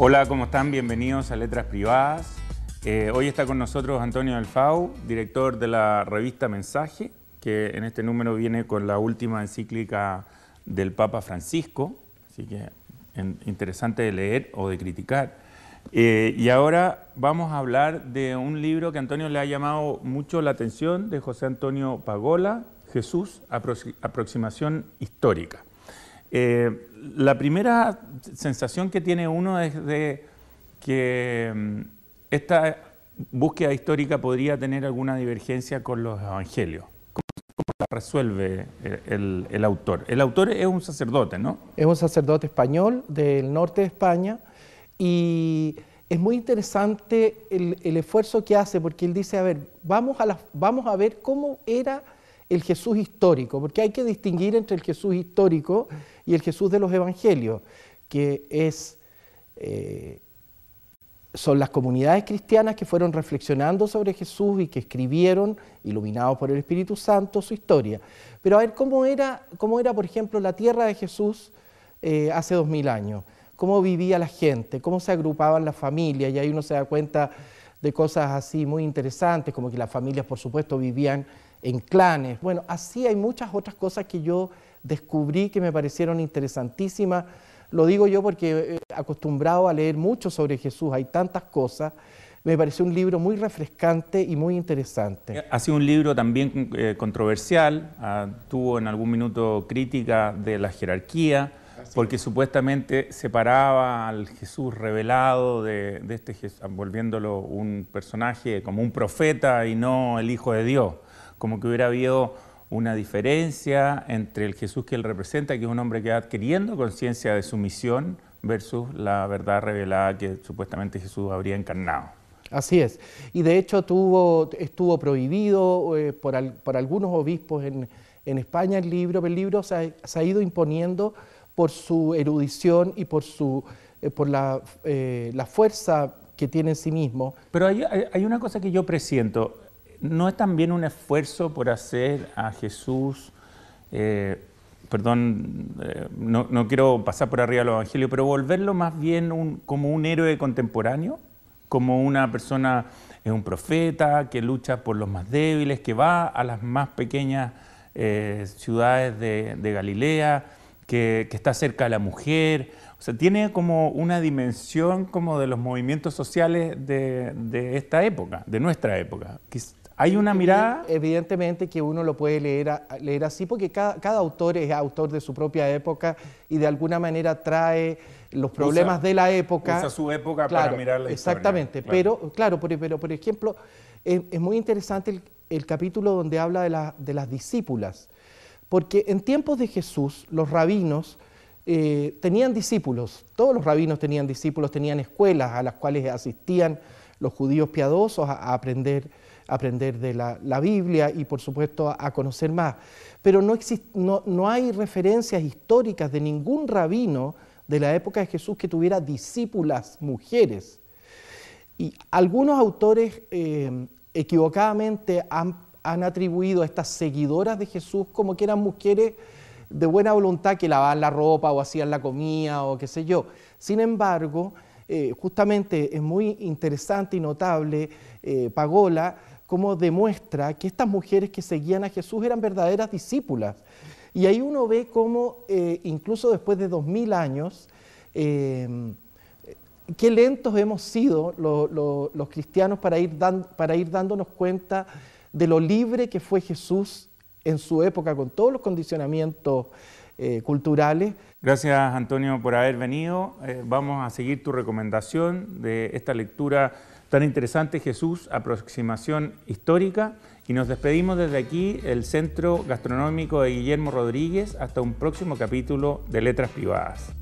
Hola, ¿cómo están? Bienvenidos a Letras Privadas. Eh, hoy está con nosotros Antonio Alfau, director de la revista Mensaje, que en este número viene con la última encíclica del Papa Francisco, así que interesante de leer o de criticar. Eh, y ahora vamos a hablar de un libro que a Antonio le ha llamado mucho la atención, de José Antonio Pagola, Jesús, aproximación histórica. Eh, la primera sensación que tiene uno es de que mm, esta búsqueda histórica podría tener alguna divergencia con los evangelios. ¿Cómo, la resuelve eh, el, autor? El autor es un sacerdote, ¿no? Es un sacerdote español del norte de España y es muy interesante el, esfuerzo que hace porque él dice, a ver, vamos a ver cómo era el Jesús histórico, porque hay que distinguir entre el Jesús histórico y el Jesús de los Evangelios, que es, eh, son las comunidades cristianas que fueron reflexionando sobre Jesús y que escribieron, iluminados por el Espíritu Santo, su historia. Pero a ver, ¿cómo era, cómo era por ejemplo, la tierra de Jesús eh, hace dos mil años? ¿Cómo vivía la gente? ¿Cómo se agrupaban las familias? Y ahí uno se da cuenta de cosas así muy interesantes, como que las familias, por supuesto, vivían en clanes. Bueno, así hay muchas otras cosas que yo descubrí que me parecieron interesantísimas. Lo digo yo porque eh, acostumbrado a leer mucho sobre Jesús, hay tantas cosas. Me pareció un libro muy refrescante y muy interesante. Eh, ha sido un libro también eh, controversial, ah, tuvo en algún minuto crítica de la jerarquía, porque supuestamente separaba al Jesús revelado de, de este Jesús, ah, volviéndolo un personaje como un profeta y no el Hijo de Dios como que hubiera habido una diferencia entre el Jesús que él representa, que es un hombre que va adquiriendo conciencia de su misión, versus la verdad revelada que supuestamente Jesús habría encarnado. Así es. Y de hecho estuvo prohibido eh, por, algunos obispos en, España el libro, el libro se ha, ido imponiendo por su erudición y por, eh, eh, la, fuerza que tiene en sí mismo. Pero hay una cosa que yo presiento. ¿no es también un esfuerzo por hacer a Jesús, eh, perdón, eh, no, quiero pasar por arriba del Evangelio, pero volverlo más bien como un héroe contemporáneo, como una persona, es un profeta que lucha por los más débiles, que va a las más pequeñas eh, ciudades de, Galilea, que, está cerca de la mujer, o sea, tiene como una dimensión como de los movimientos sociales de, de esta época, de nuestra época. Hay una mirada. Evidentemente que uno lo puede leer, así, porque cada, autor es autor de su propia época y de alguna manera trae los problemas de la época. Usa su época para mirar la exactamente, historia. Exactamente, pero, claro, pero, por ejemplo, es, muy interesante el, capítulo donde habla de, las discípulas, porque en tiempos de Jesús, los rabinos eh, tenían discípulos, todos los rabinos tenían discípulos, tenían escuelas a las cuales asistían los judíos piadosos a, a aprender aprender de la, Biblia y por supuesto a, conocer más. Pero no, no, hay referencias históricas de ningún rabino de la época de Jesús que tuviera discípulas mujeres. Y algunos autores eh, equivocadamente han, atribuido a estas seguidoras de Jesús como que eran mujeres de buena voluntad que lavaban la ropa o hacían la comida o qué sé yo. Sin embargo, eh, justamente es muy interesante y notable eh, Pagola como demuestra que estas mujeres que seguían a Jesús eran verdaderas discípulas. Y ahí uno ve cómo, eh, incluso después de dos mil años, em, qué lentos hemos sido los cristianos para ir, para ir dándonos cuenta de lo libre que fue Jesús en su época, con todos los condicionamientos eh, culturales. Gracias Antonio por haber venido. Eh, vamos a seguir tu recomendación de esta lectura Tan interesante Jesús, aproximación histórica. Y nos despedimos desde aquí, el Centro Gastronómico de Guillermo Rodríguez, hasta un próximo capítulo de Letras Privadas.